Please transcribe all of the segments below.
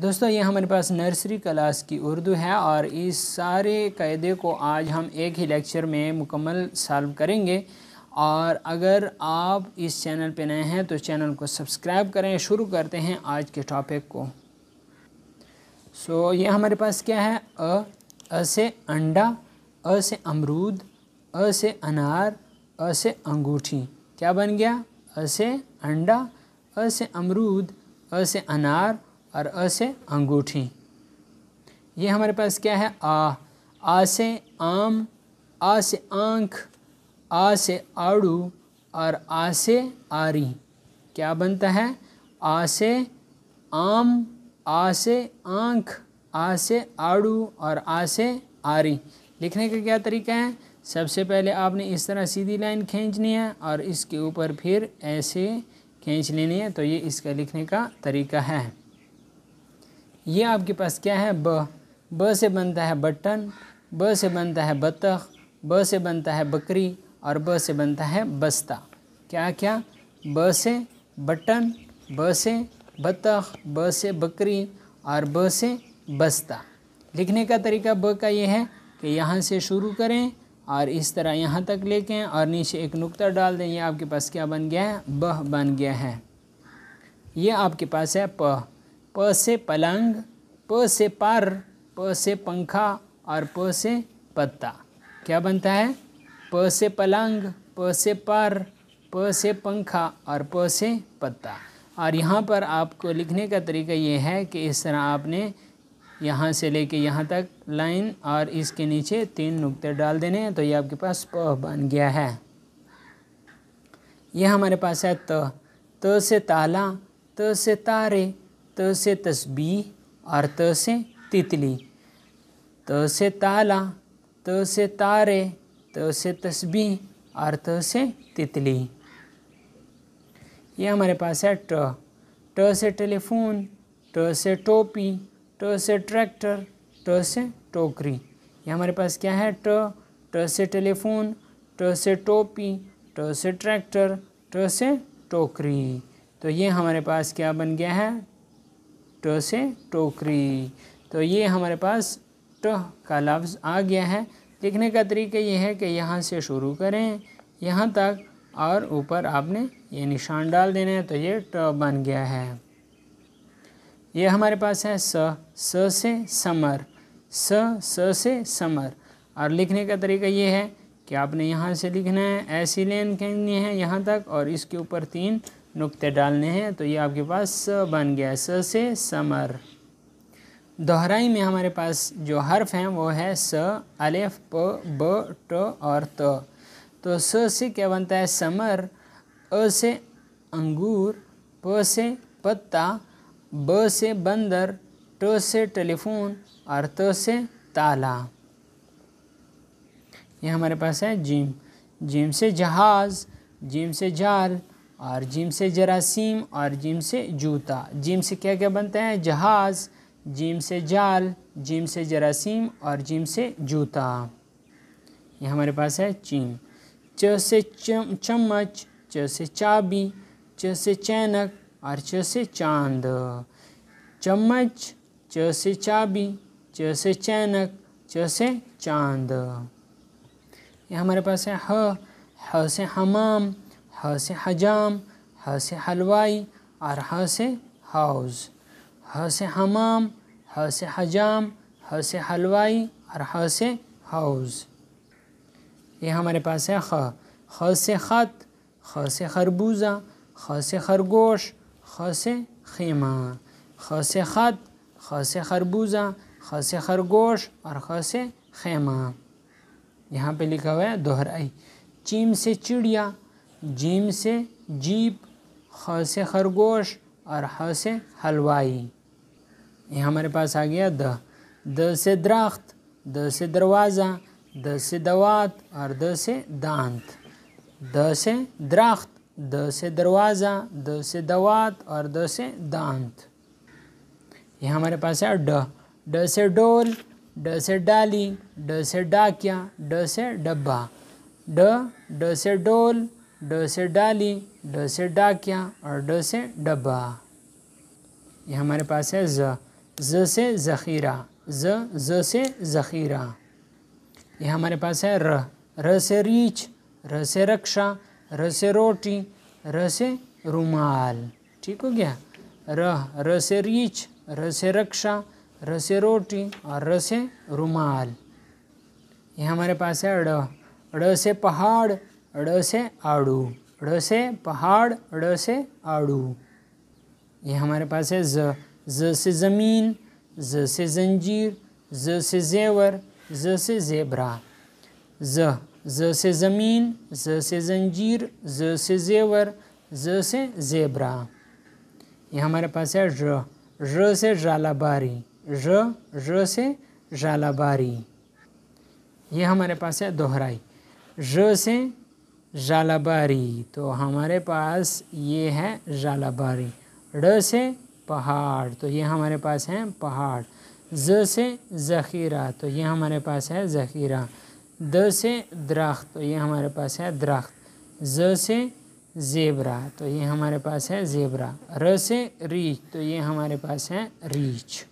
दोस्तों ये हमारे पास नर्सरी क्लास की उर्दू है और इस सारे कायदे को आज हम एक ही लेक्चर में मुकम्मल सॉल्व करेंगे और अगर आप इस चैनल पर नए हैं तो चैनल को सब्सक्राइब करें शुरू करते हैं आज के टॉपिक को सो so, ये हमारे पास क्या है अ अ से अंडा अ से अमरूद अ से अनार अ से अंगूठी क्या बन गया अ से अंडा अ से अमरूद अ से अनार और अ से अंगूठी ये हमारे पास क्या है आ आ से आम आ से आँख आ से आड़ू और आ से आरी क्या बनता है आ से आम आ से आँख आ से आड़ू और आ से आरी लिखने का क्या तरीका है सबसे पहले आपने इस तरह सीधी लाइन खींचनी है और इसके ऊपर फिर ऐसे खींच लेनी है तो ये इसका लिखने का तरीका है ये आपके पास क्या है ब ब से बनता है बटन ब से बनता है बतख ब से बनता है बकरी और ब से बनता है बस्ता क्या क्या ब से बटन ब से बतख ब से बकरी और ब से बस्ता लिखने का तरीका ब का ये है कि यहाँ से शुरू करें और इस तरह यहाँ तक लेके और नीचे एक नुक्ता डाल दें ये आपके पास क्या बन गया है बह बन गया है ये आपके पास है प प से पलंग प से पर प से पंखा और प से पत्ता क्या बनता है प से पलंग प से पर प से पंखा और प से पत्ता और यहाँ पर आपको लिखने का तरीका ये है कि इस तरह आपने यहाँ से लेके यहाँ तक लाइन और इसके नीचे तीन नुक्ते डाल देने हैं तो ये आपके पास प बन गया है ये हमारे पास है त तो, तो से ताला तो से तारे त से तस्बी और त से तितली त से ताला त से तारे त से तस्बी और त से तितली ये हमारे पास है ट ट से टेलीफोन ट से टोपी ट से ट्रैक्टर ट से टोकरी ये हमारे पास क्या है ट ट से टेलीफोन ट से टोपी ट से ट्रैक्टर ट से टोकरी तो ये हमारे पास क्या बन गया है ट से टोकरी तो ये हमारे पास ट का लफ्ज़ आ गया है लिखने का तरीका ये है कि यहाँ से शुरू करें यहाँ तक और ऊपर आपने ये निशान डाल देना है तो ये ट बन गया है ये हमारे पास है स स से समर स स से समर और लिखने का तरीका ये है कि आपने यहाँ से लिखना है ऐसी लेन कहनी है यहाँ तक और इसके ऊपर तीन नुक्ते डालने हैं तो ये आपके पास स बन गया स से समर दोहराई में हमारे पास जो हर्फ हैं वो है स अलेफ प ब ट और त तो स से क्या बनता है समर अ से अंगूर प से पत्ता ब से बंदर ट से टेलीफोन और त से ताला ये हमारे पास है जिम जिम से जहाज़ जिम से जाल और जिम से जरासीम और जिम से जूता जिम से क्या क्या बनते हैं जहाज़ जिम से जाल जिम से जरासीम और जिम से जूता ये हमारे पास है चिम च से चम्मच च से चाबी च से चैनक और च से चांद चम्मच च से चाबी च से चैनक च से चांद ये हमारे पास है ह ह से हमाम ह से हजाम ह से हलवाई और ह से हाउस ह से हमाम ह से हजाम ह से हलवाई और ह से हाउस ये हमारे पास है ख ख से ख़त ख से खरबूजा ख से खरगोश ख से खेमा ख से ख़त ख से खरबूजा ख से खरगोश और ख से खेमा यहाँ पे लिखा हुआ है दोहराई चीम से चिड़िया जीम से जीप ख से खरगोश और ह से हलवाई यहाँ हमारे पास आ गया द द से दरख्त द से दरवाज़ा द से दवात और द से दांत द से दरख्त द से दरवाज़ा द से दवात और द से दांत यह हमारे पास है ड ड से डोल ड से डाली ड से डाकिया ड से डब्बा ड ड से डोल ड से डाली ड से डाकिया और ड से डब्बा ये हमारे पास है ज ज से ज़ख़ीरा ज ज से ज़ख़ीरा ये हमारे पास है र र से रीछ र से रक्षा र से रोटी र से रुमाल ठीक हो गया र र से रीछ र से रक्षा रसे रोटी और रसे रुमाल ये हमारे पास है अड़ अड़ से पहाड़ अड़ से आड़ू अड़ से पहाड़ अड़ से आड़ू ये हमारे पास है ज ज से ज़मीन ज से जंजीर ज से जेवर ज से जेबरा ज ज से ज़मीन ज से जंजीर ज से जेवर ज से जेबरा ये हमारे पास है र र से जालाबारी ज ज से जालाबारी ये हमारे पास है दोहराई ज से जालाबारी तो हमारे पास ये है जालाबारी ड से पहाड़ तो ये हमारे पास है पहाड़ ज से ज़ख़ीरा तो ये हमारे पास है ज़ख़ीरा द से दरख्त तो ये हमारे पास है दरख्त ज से ज़ेबरा तो ये हमारे पास है ज़ेबरा र से रीच तो ये हमारे पास है रीच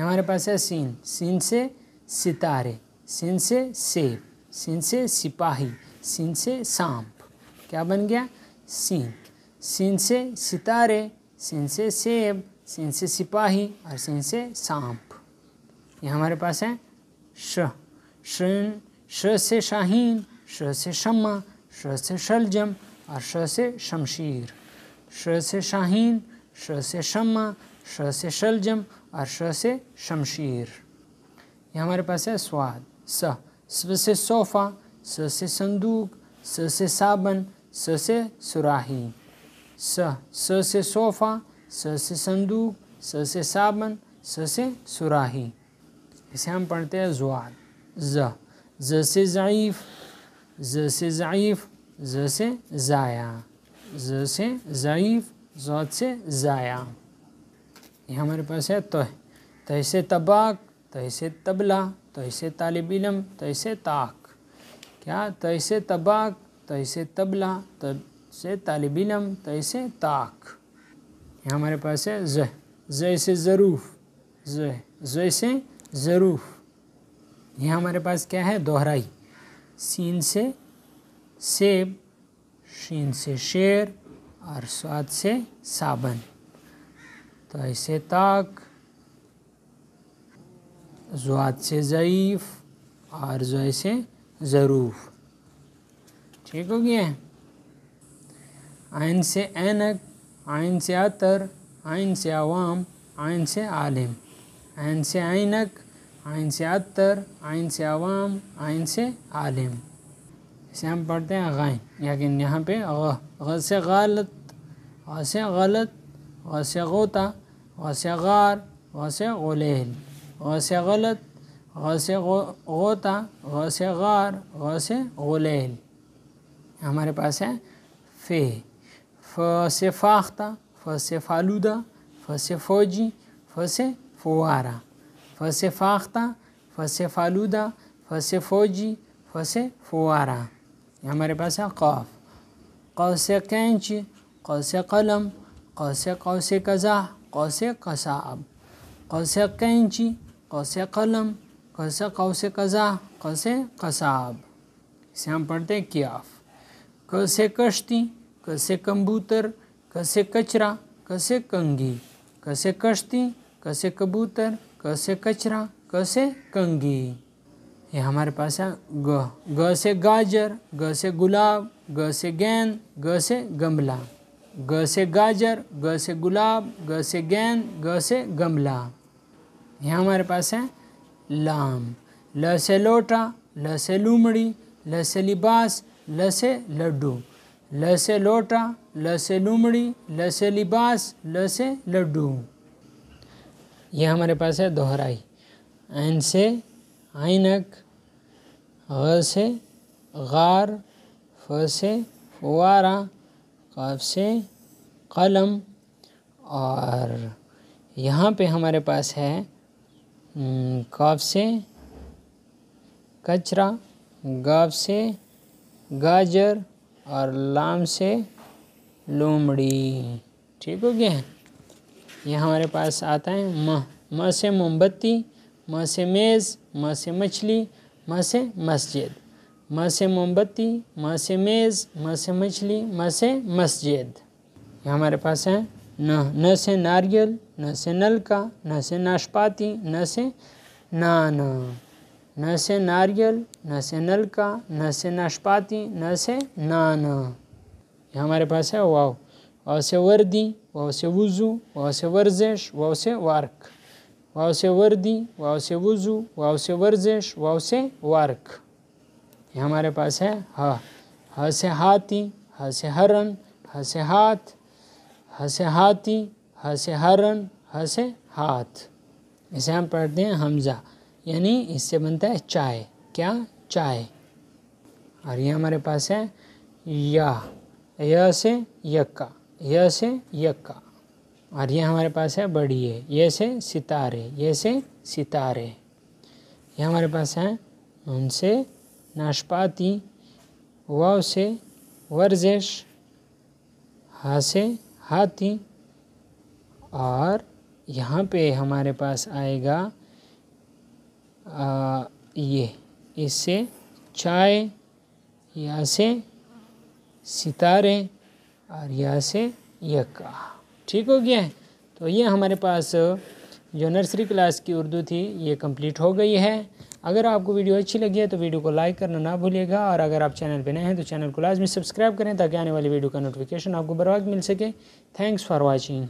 हमारे पास है सीन सीन से सितारे सीन से सेब सीन से सिपाही सीन से सांप क्या बन गया सीन सीन से सितारे सीन से सेब सीन से सिपाही और सीन से सांप ये हमारे पास है श शन श से शाहीन श से शम्मा श से शलजम और श से शमशीर श से शाहीन श से शम्मा श से शलजम श से शमशीर ये हमारे पास है स्वाद स स्व से सोफ़ा स से संदूक स से साबन स से सुराही स स से सोफ़ा स से संदूक स से साबन स से सुराही इसे हम पढ़ते हैं जुआद ज ज से ज़ीफ़ ज से ज़ीफ़ ज से ज़ाया ज से ज़ीफ़ ज से ज़ाया ये हमारे पास है तो तैसे तबाक तैसे तबला तैसे तालब इलम तैसे ताक क्या तैसे तबाक तैसे तबला तैसे तालब इलम तैसे ताक ये हमारे पास है जह जैसे ज़रूफ़ जह जैसे ज़रूफ़ ये हमारे पास क्या है दोहराई सीन से सेब शीन से शेर और स्वाद से साबन तो ऐसे ताक जुआत से ज़ीफ़ और जो ऐसे ज़रूफ़ ठीक हो गया आयन से ऐनक आयन से अतर आयन से आवाम आयन से आलिम आयन से आइनक आयन से अतर आयन से आवाम आयन से आलिम इसे हम पढ़ते हैं गाइन लेकिन यहाँ पे ग से गलत ग से गलत ग से गोता وصغار وصغليل وصغلت गोता गौसे गौर गौसे गुलेल हमारे पास है फ़े फ से फाख्ता फ से फालूदा फ से फौजी फ से फुहारा फ से फाख्ता फ से फालूदा फ से फौजी फ से फुहारा हमारे पास है कौफ कौ से कैंच कौ से कलम कौ से कौ से कज़ा कौस कसाब कौसे कैंची कौसे कलम कौस कौसे कज़ा कौस कसाब इसे हम पढ़ते हैं क्याफ कौस कश्ती कौस कबूतर कौस कचरा कौस कंगी कौस कश्ती कौस कबूतर कौस कचरा कौस कंगी ये हमारे पास है ग ग से गाजर ग से गुलाब ग से गेंद ग से गमला ग से गाजर ग से गुलाब ग से गेंद ग से गमला यहाँ हमारे पास है लाम ल से लोटा ल से लूमड़ी ल से लिबास ल से लड्डू ल से लोटा ल से लूमड़ी ल से लिबास ल से लड्डू ये हमारे पास है दोहराई ऐन से आइनक ग से गार फ से फुवारा काफ से कलम और यहाँ पे हमारे पास है काफ से कचरा गाफ से गाजर और लाम से लोमड़ी ठीक हो गया ये हमारे पास आता है म म से मोमबत्ती म से मेज़ म से मछली म से मस्जिद माँ से मोमबत्ती माँ से मेज़ माँ से मछली माँ से मस्जिद ये हमारे पास है न न से नारियल न से नलका न से नाशपाती न से नाना न से नारियल न से नलका न से नाशपाती न से नाना ये हमारे पास है वाव वाव से वर्दी वाव से वज़ू वाव से वर्जिश वाव से वार्क वाव से वर्दी वाव से वज़ू वाव से वर्जिश वाव से वार्क ये हमारे पास है ह ह से हाथी ह से हरन ह से हाथ ह से हाथी ह से हरन ह से हाथ इसे हम पढ़ते हैं हमज़ा यानी इससे बनता है चाय क्या चाय और ये हमारे पास है या य से यक्का य से यक्का और ये हमारे पास है बड़ी है ये से सितारे ये से सितारे ये हमारे पास है उनसे नाशपाती वाव से वर्जिश हा से हाथी और यहाँ पे हमारे पास आएगा आ, ये इससे चाय या से सितारे और यहाँ से यका ठीक हो गया है तो ये हमारे पास जो नर्सरी क्लास की उर्दू थी ये कंप्लीट हो गई है अगर आपको वीडियो अच्छी लगी है तो वीडियो को लाइक करना ना भूलिएगा और अगर आप चैनल पर नए हैं तो चैनल को लाजमी सब्सक्राइब करें ताकि आने वाली वीडियो का नोटिफिकेशन आपको बर मिल सके थैंक्स फॉर वॉचिंग